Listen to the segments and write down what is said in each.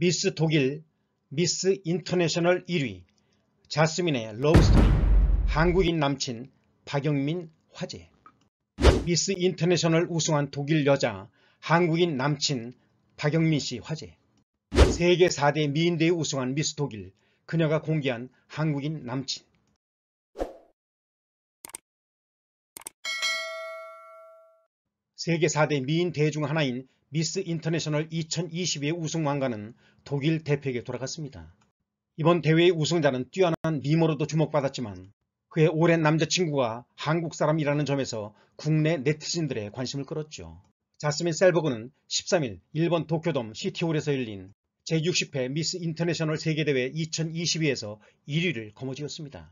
미스 독일, 미스 인터내셔널 1위, 자스민의 러브스토리, 한국인 남친, 박영민 화제 미스 인터내셔널 우승한 독일 여자, 한국인 남친, 박영민 씨 화제 세계 4대 미인대회 우승한 미스 독일, 그녀가 공개한 한국인 남친 세계 4대 미인 대중 하나인 미스 인터내셔널 2022의 우승왕가는 독일 대표에게 돌아갔습니다. 이번 대회의 우승자는 뛰어난 미모로도 주목받았지만 그의 오랜 남자친구가 한국 사람이라는 점에서 국내 네티즌들의 관심을 끌었죠. 자스민 셀버그는 13일 일본 도쿄돔 시티홀에서 열린 제60회 미스 인터내셔널 세계대회 2022에서 1위를 거머쥐었습니다.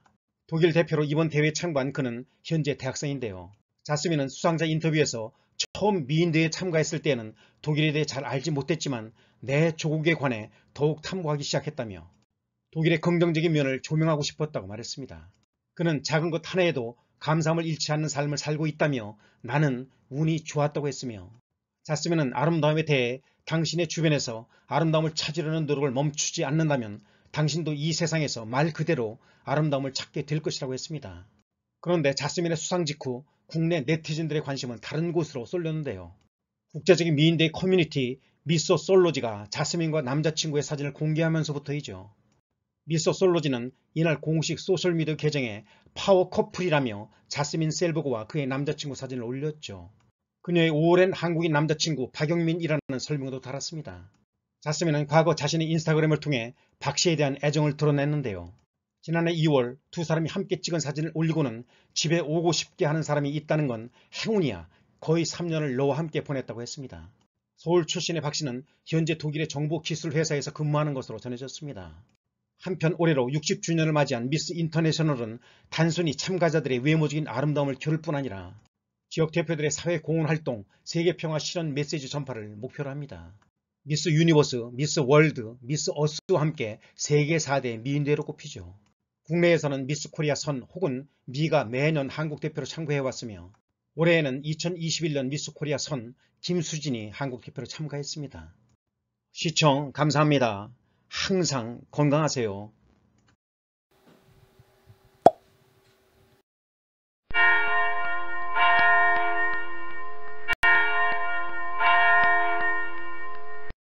독일 대표로 이번 대회에 참가한 그는 현재 대학생인데요. 자스민은 수상자 인터뷰에서 처음 미인대에 회 참가했을 때는 독일에 대해 잘 알지 못했지만 내 조국에 관해 더욱 탐구하기 시작했다며 독일의 긍정적인 면을 조명하고 싶었다고 말했습니다. 그는 작은 것 하나에도 감사함을 잃지 않는 삶을 살고 있다며 나는 운이 좋았다고 했으며 자스민은 아름다움에 대해 당신의 주변에서 아름다움을 찾으려는 노력을 멈추지 않는다면 당신도 이 세상에서 말 그대로 아름다움을 찾게 될 것이라고 했습니다. 그런데 자스민의 수상 직후 국내 네티즌들의 관심은 다른 곳으로 쏠렸는데요. 국제적인 미인대이 커뮤니티 미소 솔로지가 자스민과 남자친구의 사진을 공개하면서부터이죠. 미소 솔로지는 이날 공식 소셜미디어 계정에 파워 커플이라며 자스민 셀버그와 그의 남자친구 사진을 올렸죠. 그녀의 오랜 한국인 남자친구 박영민이라는 설명도 달았습니다. 자스민은 과거 자신의 인스타그램을 통해 박 씨에 대한 애정을 드러냈는데요. 지난해 2월 두 사람이 함께 찍은 사진을 올리고는 집에 오고 싶게 하는 사람이 있다는 건 행운이야. 거의 3년을 너와 함께 보냈다고 했습니다. 서울 출신의 박 씨는 현재 독일의 정보기술회사에서 근무하는 것으로 전해졌습니다. 한편 올해로 60주년을 맞이한 미스 인터내셔널은 단순히 참가자들의 외모적인 아름다움을 겨울뿐 아니라 지역 대표들의 사회 공헌 활동, 세계 평화 실현 메시지 전파를 목표로 합니다. 미스 유니버스, 미스 월드, 미스 어스와 함께 세계 4대 미인대로 꼽히죠. 국내에서는 미스 코리아 선 혹은 미가 매년 한국 대표로 참가해왔으며 올해에는 2021년 미스 코리아 선 김수진이 한국 대표로 참가했습니다. 시청 감사합니다. 항상 건강하세요.